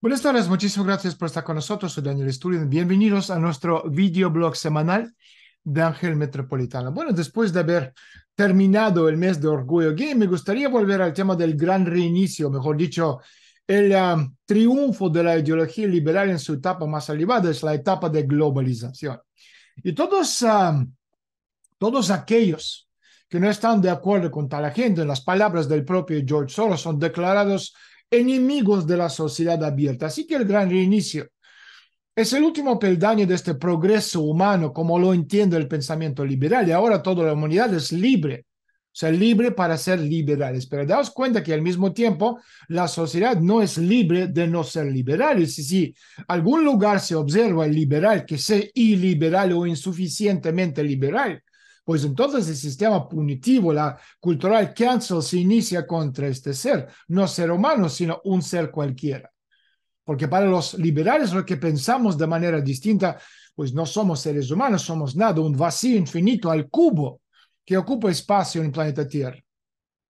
Buenas tardes, muchísimas gracias por estar con nosotros. Soy Daniel Sturin. Bienvenidos a nuestro videoblog semanal de Ángel Metropolitano. Bueno, después de haber terminado el mes de Orgullo Gay, me gustaría volver al tema del gran reinicio, mejor dicho, el um, triunfo de la ideología liberal en su etapa más elevada, es la etapa de globalización. Y todos, um, todos aquellos que no están de acuerdo con tal agenda, en las palabras del propio George Soros, son declarados enemigos de la sociedad abierta. Así que el gran reinicio es el último peldaño de este progreso humano, como lo entiende el pensamiento liberal. Y ahora toda la humanidad es libre, o sea, libre para ser liberales. Pero daos cuenta que al mismo tiempo la sociedad no es libre de no ser liberal. Y si, si algún lugar se observa el liberal que sea iliberal o insuficientemente liberal, pues entonces el sistema punitivo, la cultural cancel se inicia contra este ser, no ser humano, sino un ser cualquiera. Porque para los liberales, lo que pensamos de manera distinta, pues no somos seres humanos, somos nada, un vacío infinito al cubo que ocupa espacio en el planeta Tierra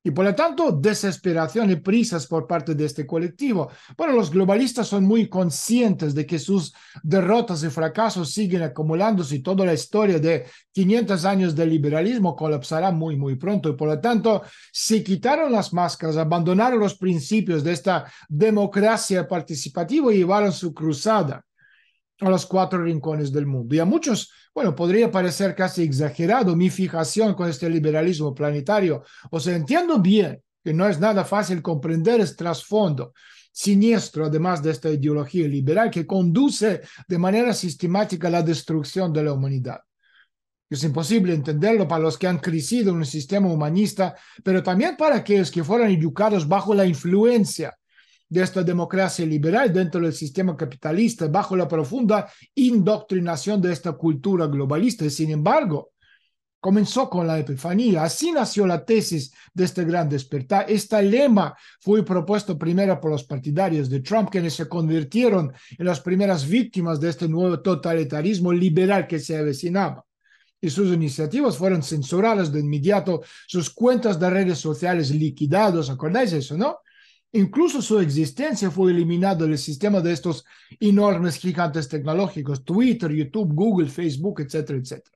y por lo tanto desesperación y prisas por parte de este colectivo. Bueno, los globalistas son muy conscientes de que sus derrotas y fracasos siguen acumulándose y toda la historia de 500 años de liberalismo colapsará muy, muy pronto. Y por lo tanto, se quitaron las máscaras, abandonaron los principios de esta democracia participativa y llevaron su cruzada a los cuatro rincones del mundo. Y a muchos, bueno, podría parecer casi exagerado mi fijación con este liberalismo planetario. O sea, entiendo bien que no es nada fácil comprender este trasfondo siniestro, además de esta ideología liberal que conduce de manera sistemática a la destrucción de la humanidad. Es imposible entenderlo para los que han crecido en un sistema humanista, pero también para aquellos que fueron educados bajo la influencia de esta democracia liberal dentro del sistema capitalista bajo la profunda indoctrinación de esta cultura globalista. y Sin embargo, comenzó con la Epifanía. Así nació la tesis de este gran despertar. Este lema fue propuesto primero por los partidarios de Trump, quienes se convirtieron en las primeras víctimas de este nuevo totalitarismo liberal que se avecinaba. Y sus iniciativas fueron censuradas de inmediato, sus cuentas de redes sociales liquidadas, ¿acordáis eso, no? Incluso su existencia fue eliminada del sistema de estos enormes gigantes tecnológicos, Twitter, YouTube, Google, Facebook, etcétera, etcétera.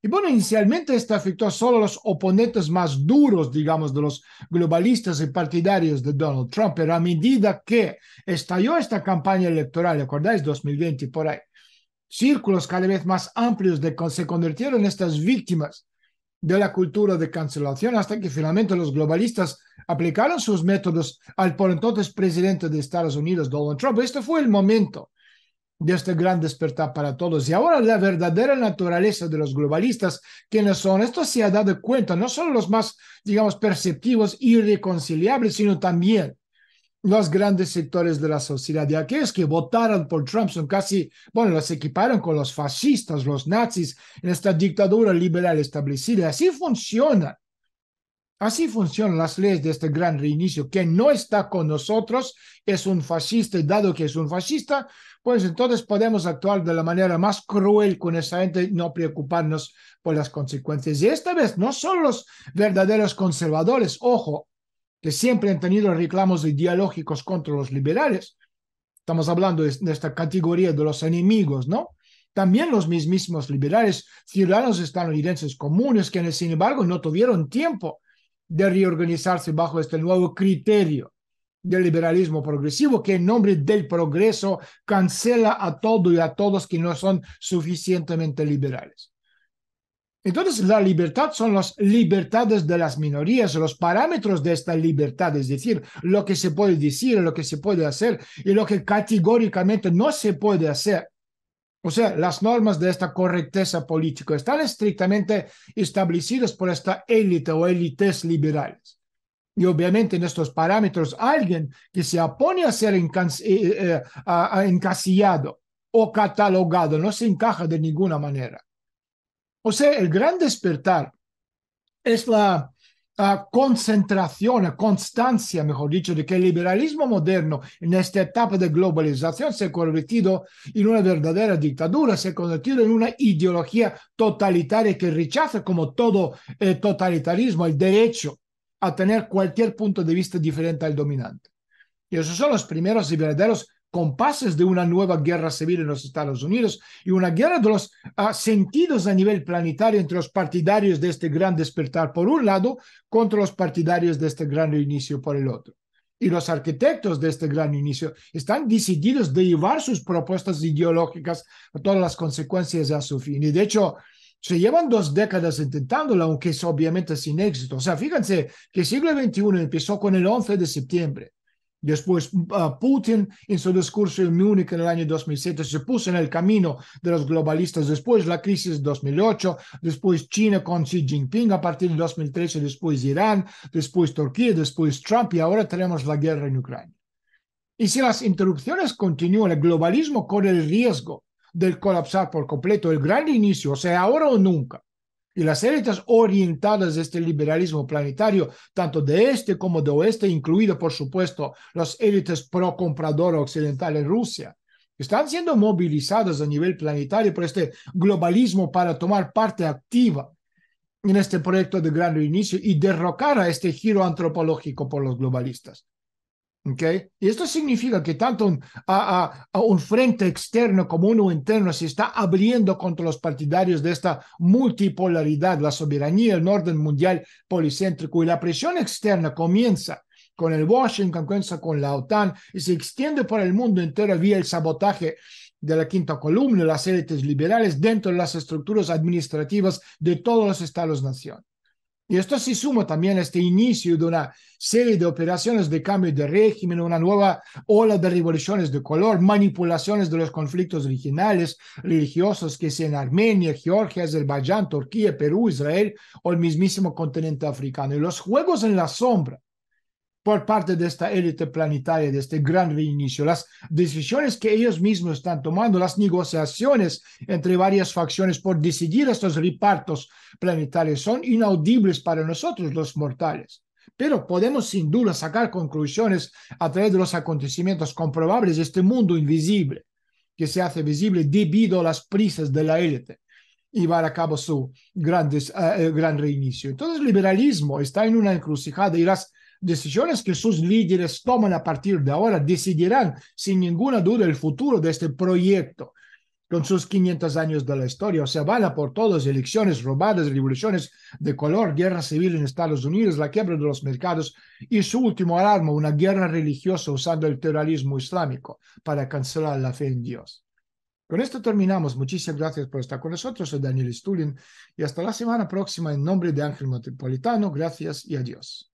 Y bueno, inicialmente esto afectó solo a los oponentes más duros, digamos, de los globalistas y partidarios de Donald Trump, pero a medida que estalló esta campaña electoral, ¿acordáis? 2020 por ahí, círculos cada vez más amplios de, se convirtieron en estas víctimas de la cultura de cancelación hasta que finalmente los globalistas aplicaron sus métodos al por entonces presidente de Estados Unidos, Donald Trump. Este fue el momento de este gran despertar para todos. Y ahora la verdadera naturaleza de los globalistas, quiénes son, esto se ha dado cuenta, no solo los más, digamos, perceptivos irreconciliables, sino también los grandes sectores de la sociedad, de aquellos que votaron por Trump, son casi, bueno, los equiparon con los fascistas, los nazis, en esta dictadura liberal establecida. Así funciona. Así funcionan las leyes de este gran reinicio. que no está con nosotros es un fascista y dado que es un fascista, pues entonces podemos actuar de la manera más cruel con esa gente y no preocuparnos por las consecuencias. Y esta vez no son los verdaderos conservadores, ojo, siempre han tenido reclamos ideológicos contra los liberales, estamos hablando de, esta categoría de los enemigos, ¿no? También los mismísimos liberales, ciudadanos estadounidenses comunes, que sin embargo no tuvieron tiempo de reorganizarse bajo este nuevo criterio del liberalismo progresivo que en nombre del progreso cancela a todo y a todos que no son suficientemente liberales. Entonces, la libertad son las libertades de las minorías, los parámetros de esta libertad, es decir, lo que se puede decir, lo que se puede hacer y lo que categóricamente no se puede hacer. O sea, las normas de esta correcteza política están estrictamente establecidas por esta élite o élites liberales. Y obviamente en estos parámetros alguien que se opone a ser eh, eh, encasillado o catalogado no se encaja de ninguna manera. O sea, el gran despertar es la concentración, la constancia, mejor dicho, de que el liberalismo moderno en esta etapa de globalización se ha convertido en una verdadera dictadura, se ha convertido en una ideología totalitaria que rechaza como todo eh, totalitarismo el derecho a tener cualquier punto de vista diferente al dominante. Y esos son los primeros y verdaderos compases de una nueva guerra civil en los Estados Unidos y una guerra de los ah, sentidos a nivel planetario entre los partidarios de este gran despertar por un lado contra los partidarios de este gran inicio por el otro. Y los arquitectos de este gran inicio están decididos de llevar sus propuestas ideológicas a todas las consecuencias a su fin. Y de hecho, se llevan dos décadas intentándolo, aunque es obviamente sin éxito. O sea, fíjense que el siglo XXI empezó con el 11 de septiembre Después, uh, Putin en su discurso en Múnich en el año 2007 se puso en el camino de los globalistas. Después, la crisis de 2008. Después, China con Xi Jinping a partir de 2013. Después, Irán. Después, Turquía. Después, Trump. Y ahora tenemos la guerra en Ucrania. Y si las interrupciones continúan, el globalismo corre el riesgo del colapsar por completo. El gran inicio, o sea, ahora o nunca. Y las élites orientadas a este liberalismo planetario, tanto de este como de oeste, incluido por supuesto las élites pro comprador occidental en Rusia, están siendo movilizadas a nivel planetario por este globalismo para tomar parte activa en este proyecto de gran reinicio y derrocar a este giro antropológico por los globalistas esto significa que tanto un, frente externo como uno interno se está abriendo contra los partidarios de esta multipolaridad, la soberanía, el orden mundial policéntrico y la presión externa comienza con el Washington, comienza con la OTAN y se extiende por el mundo entero vía el sabotaje de la quinta columna, las élites liberales dentro de las estructuras administrativas de todos los estados-nación. Y esto se suma también a este inicio de una serie de operaciones de cambio de régimen, una nueva ola de revoluciones de color, manipulaciones de los conflictos originales religiosos que se en Armenia, Georgia, Azerbaiyán, Turquía, Perú, Israel o el mismísimo continente africano. Y los juegos en la sombra por parte de esta élite planetaria, de este gran reinicio, las decisiones que ellos mismos están tomando, las negociaciones entre varias facciones por decidir estos repartos planetarios son inaudibles para nosotros los mortales. Pero podemos sin duda sacar conclusiones a través de los acontecimientos comprobables de este mundo invisible, que se hace visible debido a las prisas de la élite llevar a cabo su grandes eh, eh, gran reinicio. Entonces, el liberalismo está en una encrucijada y las decisiones que sus líderes toman a partir de ahora decidirán sin ninguna duda el futuro de este proyecto con sus 500 años de la historia. O sea, van a por todas elecciones robadas, revoluciones de color, guerra civil en Estados Unidos, la quiebra de los mercados y su último alarma, una guerra religiosa usando el terrorismo islámico para cancelar la fe en Dios. Con esto terminamos. Muchísimas gracias por estar con nosotros. Soy Daniel Stulin y hasta la semana próxima en nombre de Ángel Metropolitano. Gracias y adiós.